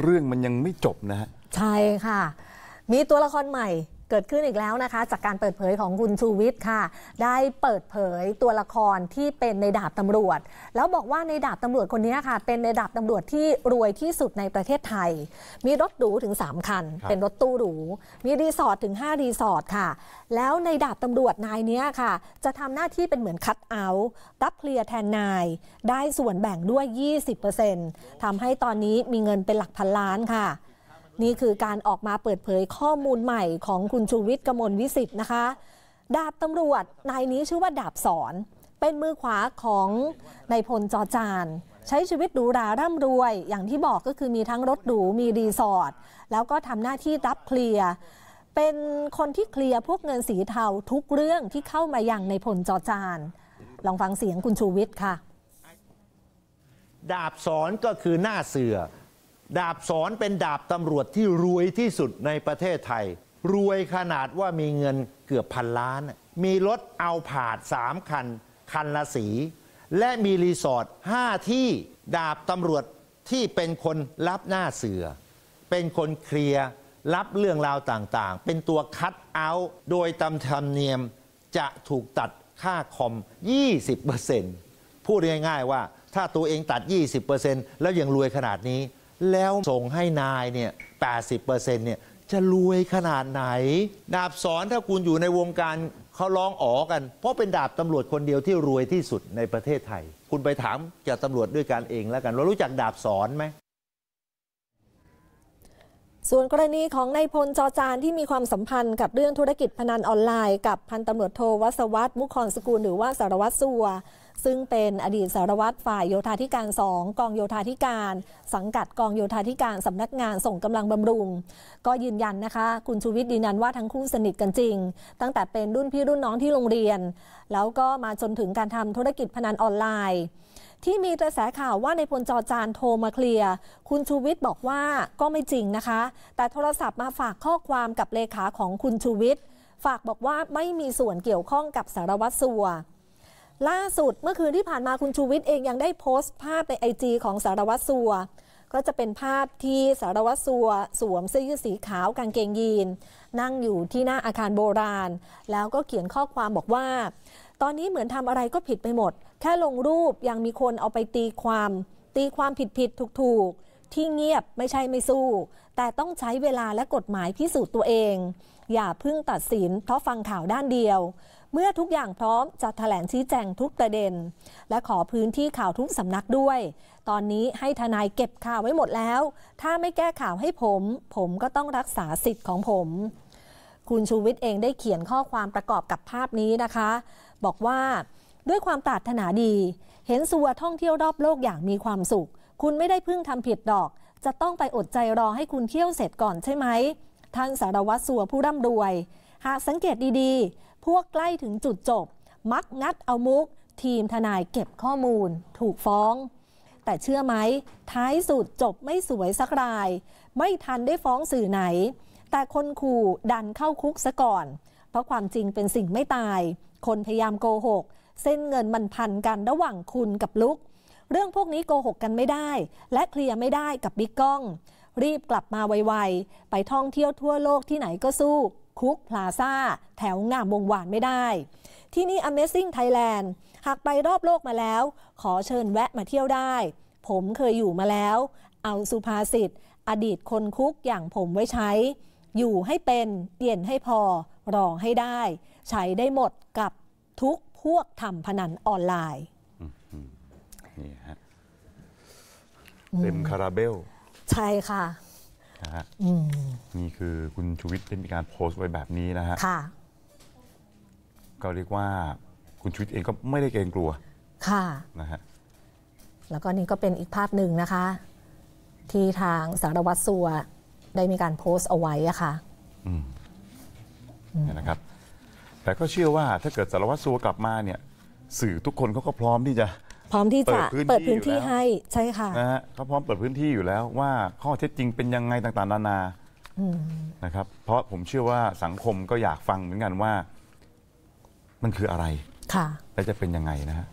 เรื่องมันยังไม่จบนะฮะ ใช่ค่ะ มีตัวละครใหม่เกิดขึ้นอีกแล้วนะคะ จากการเปิดเผยของคุณชูวิทย์ค่ะ ได้เปิดเผยตัวละครที่เป็นในดาบตำรวจ แล้วบอกว่าในดาบตำรวจคนนี้ค่ะ เป็นในดาบตำรวจที่รวยที่สุดในประเทศไทย มีรถหรูถึง 3 คัน เป็นรถตู้หรู มีรีสอร์ทถึง 5 รีสอร์ทค่ะ แล้วในดาบตำรวจนายนี้ค่ะ จะทำหน้าที่เป็นเหมือนคัดเอาตับเคลียร์แทนนาย ได้ส่วนแบ่งด้วย20%ทำให้ตอนนี้มีเงินเป็นหลักพันล้านค่ะนี่คือการออกมาเปิดเผยข้อมูลใหม่ของคุณชูวิทย์กมลวิสิทธ์นะคะ ดาบตำรวจนายนี้ชื่อว่าดาบสอนเป็นมือขวาของนายพลจอจานใช้ชีวิตหรูหราร่ำรวย อย่างที่บอกก็คือมีทั้งรถหรูมีรีสอร์ทแล้วก็ทำหน้าที่รับเคลียร์ เป็นคนที่เคลียร์พวกเงินสีเทาทุกเรื่องที่เข้ามาอย่างายพลจอจานลองฟังเสียงคุณชูวิทย์ค่ะ ดาบสอนก็คือหน้าเสือดาบสอนเป็นดาบตำรวจที่รวยที่สุดในประเทศไทย รวยขนาดว่ามีเงินเกือบพันล้าน มีรถเอาผาดสามคันคันละสี และมีรีสอร์ทห้าที่ดาบตำรวจที่เป็นคนรับหน้าเสือ เป็นคนเคลียร์รับเรื่องราวต่างๆ เป็นตัวคัดเอาโดยตำธรรมเนียมจะถูกตัดค่าคอม 20%พูดง่าย ๆ ว่าถ้าตัวเองตัด 20%แล้วยังรวยขนาดนี้แล้วส่งให้นายเนี่ย80%เนี่ย จะรวยขนาดไหน ดาบสอนถ้าคุณอยู่ในวงการเขาร้องอ๋อกัน เพราะเป็นดาบตำรวจคนเดียวที่รวยที่สุดในประเทศไทย คุณไปถามจากตำรวจด้วยการเองแล้วกันเรารู้จักดาบสอนไหมส่วนกรณีของนายพลจอจานที่มีความสัมพันธ์กับเรื่องธุรกิจพนันออนไลน์ กับพันตำรวจโทวัศวัตมุขอนสกุลหรือว่าสารวัตรสัว ซึ่งเป็นอดีตสารวัตรฝ่ายโยธาธิการสองกองโยธาธิการ สังกัดกองโยธาธิการสำนักงานส่งกำลังบำรุง ก็ยืนยันนะคะคุณชูวิทย์ดีนันว่าทั้งคู่สนิทกันจริงตั้งแต่เป็นรุ่นพี่รุ่นน้องที่โรงเรียน แล้วก็มาจนถึงการทำธุรกิจพนันออนไลน์ที่มีกระแสข่าวว่าในพลจอจานโทรมาเคลียร์ คุณชูวิทย์บอกว่าก็ไม่จริงนะคะ แต่โทรศัพท์มาฝากข้อความกับเลขาของคุณชูวิทย์ ฝากบอกว่าไม่มีส่วนเกี่ยวข้องกับสารวัตรสัว ล่าสุดเมื่อคืนที่ผ่านมาคุณชูวิทย์เองยังได้โพสต์ภาพในไอจีของสารวัตรสัวก็จะเป็นภาพที่สารวัตรสัว สวมเสื้อยืดสีขาวกางเกงยีน นั่งอยู่ที่หน้าอาคารโบราณ แล้วก็เขียนข้อความบอกว่า ตอนนี้เหมือนทำอะไรก็ผิดไปหมด แค่ลงรูปยังมีคนเอาไปตีความ ตีความผิดผิดถูกถูกที่เงียบไม่ใช่ไม่สู้ แต่ต้องใช้เวลาและกฎหมายพิสูจน์ตัวเอง อย่าพึ่งตัดสินเพราะฟังข่าวด้านเดียวเมื่อทุกอย่างพร้อมจะถแถลงชี้แจงทุกประเด็น และขอพื้นที่ข่าวทุกสำนักด้วย ตอนนี้ให้ทนายเก็บข่าวไว้หมดแล้ว ถ้าไม่แก้ข่าวให้ผม ผมก็ต้องรักษาสิทธิ์ของผม คุณชูวิทย์เองได้เขียนข้อความประกอบกับภาพนี้นะคะ บอกว่า ด้วยความตาดถนาดี เห็นสัวท่องเที่ยวรอบโลกอย่างมีความสุข คุณไม่ได้พึ่งทำผิดดอก จะต้องไปอดใจรอให้คุณเที่ยวเสร็จก่อนใช่ไหมท่านสารวัตรสัวผู้ร่ำรวยหากสังเกตดีๆพวกใกล้ถึงจุดจบ มักงัดเอามุก ทีมทนายเก็บข้อมูลถูกฟ้อง แต่เชื่อไหม ท้ายสุดจบไม่สวยสักราย ไม่ทันได้ฟ้องสื่อไหน แต่คนขู่ ดันเข้าคุกซะก่อน เพราะความจริงเป็นสิ่งไม่ตาย คนพยายาม โกหก เส้นเงินมันพัน กันระหว่างคุณกับ ลุก เรื่องพวกนี้โกหกกันไม่ได้ และเคลียร์ไม่ได้กับบิ๊กก้อง รีบกลับมาไวๆ ไปท่องเที่ยวทั่วโลกที่ไหนก็สู้คุก พลาซ่าแถวงามวงวานไม่ได้ ที่นี่ Amazing Thailand หากไปรอบโลกมาแล้ว ขอเชิญแวะมาเที่ยวได้ ผมเคยอยู่มาแล้ว เอาสุภาษิต อดีตคนคุกอย่างผมไว้ใช้ อยู่ให้เป็น เตียนให้พอรอให้ได้ ใช้ได้หมดกับทุกพวกทำพนันออนไลน์นี่ฮะเต็มคาราเบล ใช่ค่ะนะฮะนี่คือคุณชูวิทย์ได้มีการโพสต์ไว้แบบนี้นะฮะค่ะก็เรียกว่าคุณชูวิทย์เองก็ไม่ได้เกรงกลัว ค่ะ นะฮะ แล้วก็นี่ก็เป็นอีกภาพหนึ่งนะคะ ที่ทางสารวัตรสัวได้มีการโพสต์เอาไว้อะค่ะนี่นะครับ แต่ก็เชื่อว่าถ้าเกิดสารวัตรสัวกลับมาเนี่ย สื่อทุกคนเขาก็พร้อมที่จะพร้อมที่จะเปิดพื้นที่ให้ใช่ค่ะนะฮะเขาพร้อมเปิดพื้นที่อยู่แล้วว่าข้อเท็จจริงเป็นยังไงต่าง ๆนานานะครับ เพราะผมเชื่อว่าสังคมก็อยากฟังเหมือนกันว่า มันคืออะไรและจะเป็นยังไงนะฮะ